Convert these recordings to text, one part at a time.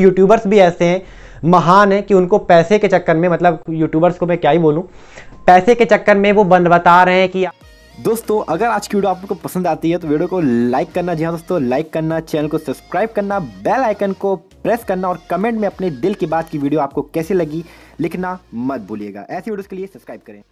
YouTubers भी ऐसे हैं महान है कि उनको पैसे के चक्कर में मतलब यूट्यूबर्स को मैं क्या ही बोलूँ पैसे के चक्कर में वो बंद बता रहे हैं कि दोस्तों अगर आज की वीडियो आपको पसंद आती है तो वीडियो को लाइक करना जी हाँ दोस्तों लाइक करना चैनल को सब्सक्राइब करना बेल आइकन को प्रेस करना और कमेंट में अपने दिल की बात की वीडियो आपको कैसी लगी लिखना मत भूलिएगा ऐसी वीडियोस के लिए सब्सक्राइब करें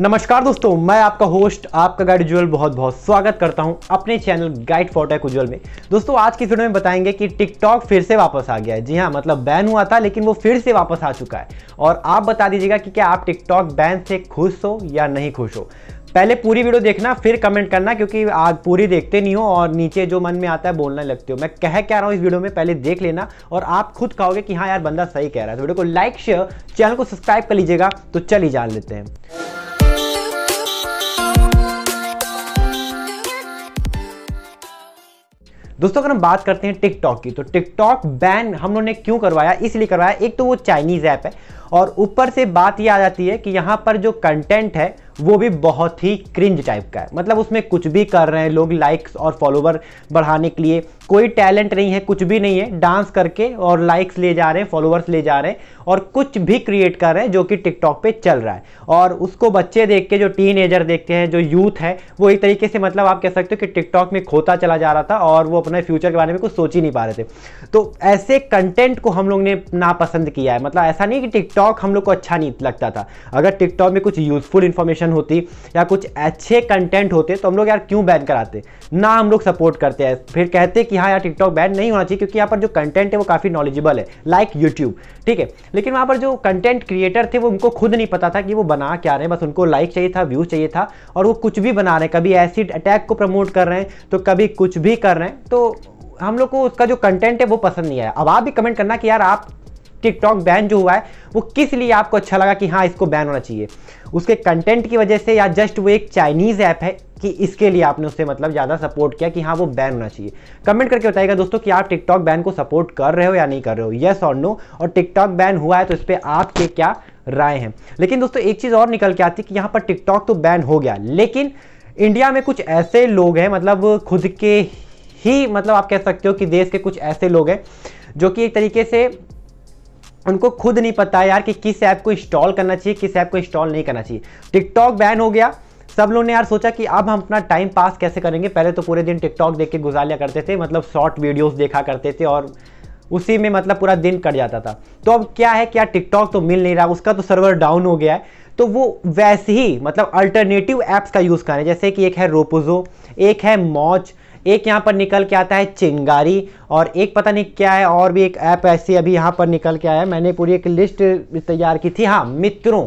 नमस्कार दोस्तों मैं आपका होस्ट आपका गाइड उज्ज्वल बहुत बहुत स्वागत करता हूं अपने channel Guide for Tech Ujjwal में दोस्तों आज की वीडियो में बताएंगे कि टिकटॉक फिर से वापस आ गया है जी हां मतलब बैन हुआ था लेकिन वो फिर से वापस आ चुका है और आप बता दीजिएगा कि क्या आप टिकटॉक बैन से खुश हो या नहीं खुश हो पहले पूरी वीडियो देखना फिर कमेंट करना क्योंकि आज पूरी देखते नहीं हो और नीचे जो मन में आता है बोलने लगते हो मैं कह क्या रहा हूँ इस वीडियो में पहले देख लेना और आप खुद कहोगे कि हाँ यार बंदा सही कह रहा है तो वीडियो को लाइक शेयर चैनल को सब्सक्राइब कर लीजिएगा तो चल ही जान लेते हैं दोस्तों अगर हम बात करते हैं टिकटॉक की तो टिकटॉक बैन हम लोगों ने क्यों करवाया इसलिए करवाया एक तो वो चाइनीज ऐप है और ऊपर से बात ये आ जाती है कि यहाँ पर जो कंटेंट है वो भी बहुत ही क्रिंज टाइप का है मतलब उसमें कुछ भी कर रहे हैं लोग लाइक्स और फॉलोवर बढ़ाने के लिए कोई टैलेंट नहीं है कुछ भी नहीं है डांस करके और लाइक्स ले जा रहे हैं फॉलोअर्स ले जा रहे हैं और कुछ भी क्रिएट कर रहे हैं जो कि टिकटॉक पे चल रहा है और उसको बच्चे देख के जो टीन एजर देखते हैं जो यूथ है वो एक तरीके से मतलब आप कह सकते हो कि टिकटॉक में खोता चला जा रहा था और वो अपने फ्यूचर के बारे में कुछ सोच ही नहीं पा रहे थे तो ऐसे कंटेंट को हम लोग ने नापसंद किया है मतलब ऐसा नहीं कि टिकटॉक टिकटॉक हम लोग को अच्छा नहीं लगता था अगर टिकटॉक में कुछ यूजफुल इन्फॉर्मेशन होती या कुछ अच्छे कंटेंट होते तो हम लोग यार क्यों बैन कराते ना हम लोग सपोर्ट करते हैं फिर कहते कि हाँ यार टिकटॉक बैन नहीं होना चाहिए क्योंकि यहाँ पर जो कंटेंट है वो काफ़ी नॉलेजेबल है लाइक यूट्यूब ठीक है लेकिन वहाँ पर जो कंटेंट क्रिएटर थे वो उनको खुद नहीं पता था कि वो बना क्या रहे हैं बस उनको लाइक चाहिए था व्यूज चाहिए था और वो कुछ भी बना रहे हैं कभी एसिड अटैक को प्रमोट कर रहे हैं तो कभी कुछ भी कर रहे हैं तो हम लोग को उसका जो कंटेंट है वो पसंद नहीं आया अब आप भी कमेंट करना कि यार आप टिकटॉक बैन जो हुआ है वो किस लिए आपको अच्छा लगा कि हाँ इसको बैन होना चाहिए उसके कंटेंट की वजह से या जस्ट वो एक चाइनीज़ ऐप है कि इसके लिए आपने उससे मतलब ज़्यादा सपोर्ट किया कि हाँ वो बैन होना चाहिए कमेंट करके बताइएगा दोस्तों कि आप टिकटॉक बैन को सपोर्ट कर रहे हो या नहीं कर रहे हो येस और नो और टिकटॉक बैन हुआ है तो इस पर आपके क्या राय हैं लेकिन दोस्तों एक चीज़ और निकल के आती है कि यहाँ पर टिकटॉक तो बैन हो गया लेकिन इंडिया में कुछ ऐसे लोग हैं मतलब खुद के ही मतलब आप कह सकते हो कि देश के कुछ ऐसे लोग हैं जो कि एक तरीके से उनको खुद नहीं पता यार कि किस ऐप को इंस्टॉल करना चाहिए किस ऐप को इंस्टॉल नहीं करना चाहिए टिकटॉक बैन हो गया सब लोगों ने यार सोचा कि अब हम अपना टाइम पास कैसे करेंगे पहले तो पूरे दिन टिकटॉक देख के गुजार लिया करते थे मतलब शॉर्ट वीडियोस देखा करते थे और उसी में मतलब पूरा दिन कट जाता था तो अब क्या है क्या टिकटॉक तो मिल नहीं रहा उसका तो सर्वर डाउन हो गया है तो वो वैसे ही मतलब अल्टरनेटिव ऐप्स का यूज़ करें जैसे कि एक है रोपोजो एक है मॉच एक यहाँ पर निकल के आता है चिंगारी और एक पता नहीं क्या है और भी एक ऐप ऐसी अभी यहाँ पर निकल के आया है मैंने पूरी एक लिस्ट तैयार की थी हाँ मित्रों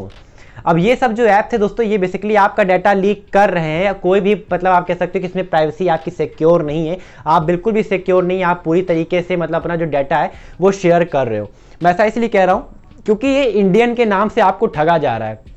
अब ये सब जो ऐप थे दोस्तों ये बेसिकली आपका डाटा लीक कर रहे हैं कोई भी मतलब आप कह सकते हो कि इसमें प्राइवेसी आपकी सिक्योर नहीं है आप बिल्कुल भी सिक्योर नहीं आप पूरी तरीके से मतलब अपना जो डाटा है वो शेयर कर रहे हो मैं ऐसा इसलिए कह रहा हूँ क्योंकि ये इंडियन के नाम से आपको ठगा जा रहा है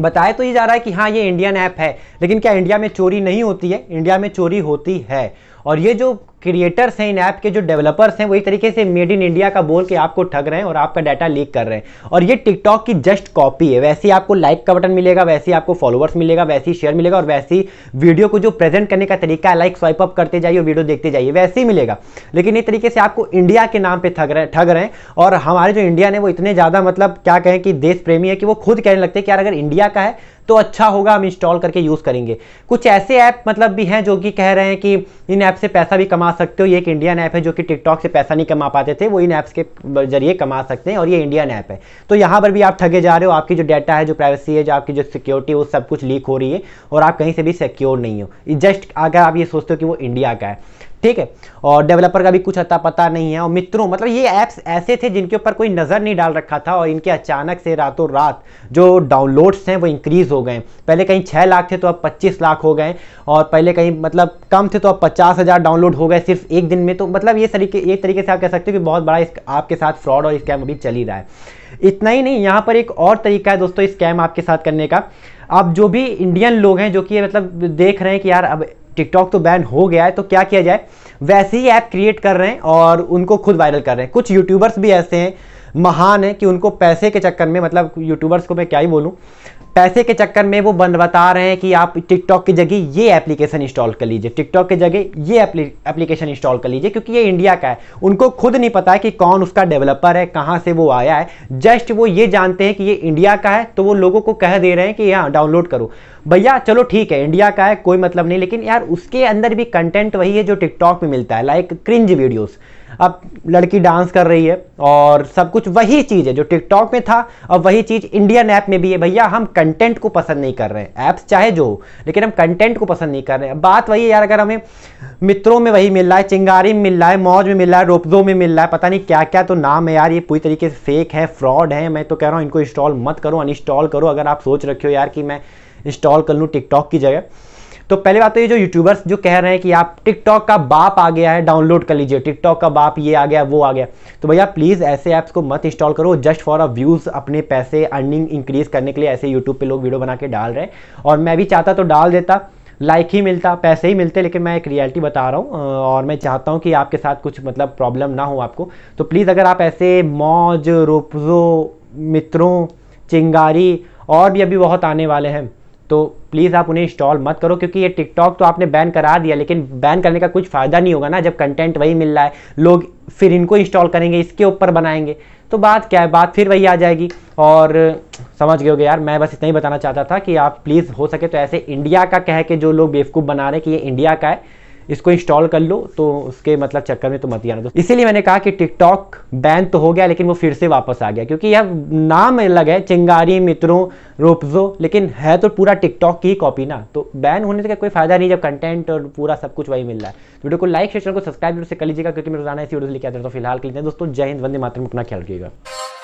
बताया तो ये जा रहा है कि हाँ ये इंडियन ऐप है लेकिन क्या इंडिया में चोरी नहीं होती है इंडिया में चोरी होती है और ये जो क्रिएटर्स हैं इन ऐप के जो डेवलपर्स हैं वो तरीके से मेड इन इंडिया का बोल के आपको ठग रहे हैं और आपका डाटा लीक कर रहे हैं और ये टिकटॉक की जस्ट कॉपी है वैसे ही आपको लाइक का बटन मिलेगा वैसे ही आपको फॉलोअर्स मिलेगा वैसे ही शेयर मिलेगा और वैसे ही वीडियो को जो प्रेजेंट करने का तरीका है लाइक स्वाइप अप करते जाइए वीडियो देखते जाइए वैसे ही मिलेगा लेकिन इस तरीके से आपको इंडिया के नाम पर ठग रहे ठग रहे हैं और हमारे जो इंडिया ने वो इतने ज़्यादा मतलब क्या कहें कि देश प्रेमी है कि वो खुद कहने लगते हैं कि यार अगर इंडिया का है तो अच्छा होगा हम इंस्टॉल करके यूज़ करेंगे कुछ ऐसे ऐप मतलब भी हैं जो कि कह रहे हैं कि इन ऐप से पैसा भी कमा सकते हो ये एक इंडियन ऐप है जो कि टिकटॉक से पैसा नहीं कमा पाते थे वो इन ऐप्स के जरिए कमा सकते हैं और ये इंडियन ऐप है तो यहाँ पर भी आप ठगे जा रहे हो आपकी जो डाटा है जो प्राइवेसी है जो आपकी जो सिक्योरिटी वो सब कुछ लीक हो रही है और आप कहीं से भी सिक्योर नहीं हो जस्ट अगर आप ये सोचते हो कि वो इंडिया का है ठीक है और डेवलपर का भी कुछ अता पता नहीं है और मित्रों मतलब ये ऐप्स ऐसे थे जिनके ऊपर कोई नज़र नहीं डाल रखा था और इनके अचानक से रातों रात जो डाउनलोड्स हैं वो इंक्रीज़ हो गए पहले कहीं छह लाख थे तो अब पच्चीस लाख हो गए और पहले कहीं मतलब कम थे तो अब पचास हज़ार डाउनलोड हो गए सिर्फ एक दिन में तो मतलब ये तरीके एक तरीके से आप कह सकते हो कि बहुत बड़ा इस, आपके साथ फ्रॉड और स्कैम अभी चल ही रहा है इतना ही नहीं यहाँ पर एक और तरीका है दोस्तों स्कैम आपके साथ करने का अब जो भी इंडियन लोग हैं जो कि मतलब देख रहे हैं कि यार अब टिकटॉक तो बैन हो गया है तो क्या किया जाए वैसे ही ऐप क्रिएट कर रहे हैं और उनको खुद वायरल कर रहे हैं कुछ यूट्यूबर्स भी ऐसे हैं महान है कि उनको पैसे के चक्कर में मतलब यूट्यूबर्स को मैं क्या ही बोलूँ पैसे के चक्कर में वो बंद बता रहे हैं कि आप टिकटॉक की जगह ये एप्लीकेशन इंस्टॉल कर लीजिए टिकटॉक की जगह ये एप्लीकेशन इंस्टॉल कर लीजिए क्योंकि ये इंडिया का है उनको खुद नहीं पता है कि कौन उसका डेवलपर है कहाँ से वो आया है जस्ट वो ये जानते हैं कि ये इंडिया का है तो वो लोगों को कह दे रहे हैं कि यहाँ डाउनलोड करो भैया चलो ठीक है इंडिया का है कोई मतलब नहीं लेकिन यार उसके अंदर भी कंटेंट वही है जो टिकटॉक में मिलता है लाइक क्रिंज वीडियोज़ अब लड़की डांस कर रही है और सब कुछ वही चीज़ है जो टिकटॉक में था और वही चीज़ इंडियन ऐप में भी है भैया हम कंटेंट को पसंद नहीं कर रहे हैं ऐप्स चाहे जो हो लेकिन हम कंटेंट को पसंद नहीं कर रहे हैं बात वही है यार अगर हमें मित्रों में वही मिल रहा है चिंगारी में मिल रहा है मौज में मिल रहा है रोपजो में मिल रहा है पता नहीं क्या क्या तो नाम है यार ये पूरी तरीके से फेक है फ्रॉड है मैं तो कह रहा हूँ इनको इंस्टॉल मत करो अनइंस्टॉल करो अगर आप सोच रखे हो यार कि मैं इंस्टॉल कर लूँ टिकटॉक की जगह तो पहले बात तो ये जो यूट्यूबर्स जो कह रहे हैं कि आप टिकटॉक का बाप आ गया है डाउनलोड कर लीजिए टिकटॉक का बाप ये आ गया वो आ गया तो भैया प्लीज़ ऐसे ऐप्स को मत इंस्टॉल करो जस्ट फॉर अ व्यूज़ अपने पैसे अर्निंग इंक्रीज़ करने के लिए ऐसे यूट्यूब पर लोग वीडियो बना के डाल रहे हैं और मैं भी चाहता तो डाल देता लाइक ही मिलता पैसे ही मिलते लेकिन मैं एक रियलिटी बता रहा हूँ और मैं चाहता हूँ कि आपके साथ कुछ मतलब प्रॉब्लम ना हो आपको तो प्लीज़ अगर आप ऐसे मौज रोपजो मित्रों चिंगारी और भी अभी बहुत आने वाले हैं तो प्लीज़ आप उन्हें इंस्टॉल मत करो क्योंकि ये टिकटॉक तो आपने बैन करा दिया लेकिन बैन करने का कुछ फ़ायदा नहीं होगा ना जब कंटेंट वही मिल रहा है लोग फिर इनको इंस्टॉल करेंगे इसके ऊपर बनाएंगे तो बात क्या है बात फिर वही आ जाएगी और समझ गए होगे यार मैं बस इतना ही बताना चाहता था कि आप प्लीज़ हो सके तो ऐसे इंडिया का कह के जो लोग बेवकूफ़ बना रहे हैं कि ये इंडिया का है इसको इंस्टॉल कर लो तो उसके मतलब चक्कर में तो मत ही आना तो इसीलिए मैंने कहा कि टिकटॉक बैन तो हो गया लेकिन वो फिर से वापस आ गया क्योंकि यह नाम अलग है चिंगारी मित्रों रोपजो लेकिन है तो पूरा टिकटॉक की ही कॉपी ना तो बैन होने का कोई फायदा नहीं जब कंटेंट और पूरा सब कुछ वही मिल रहा है तो वीडियो को लाइक शेयर को सब्सक्राइब जरूर से कर लीजिएगा क्योंकि मैं रोजाना ऐसी वीडियो लेकर आता हूँ तो फिलहाल के लिए दोस्तों जय हिंद वंदे मातरम अपना ख्याल रखिएगा